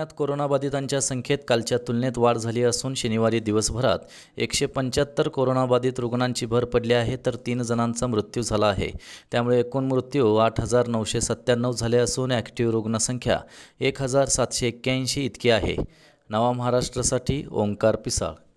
पुण्यात कोरोनाबाधितांच्या संख्येत कालच्या तुलनेत वाढ झाली असून शनिवारी दिवसभरात एकशे पंच्याहत्तर कोरोनाबाधित रुग्णांची भर पडली आहे तर तीन जणांचा मृत्यू झाला आहे त्यामुळे एकूण मृत्यू आठ हजार नऊशे सत्त्याण्णव झाले असून ॲक्टिव्ह रुग्णसंख्या एक हजार सातशे एक्क्याऐंशी इतकी आहे नवा महाराष्ट्रासाठी ओंकार पिसाळ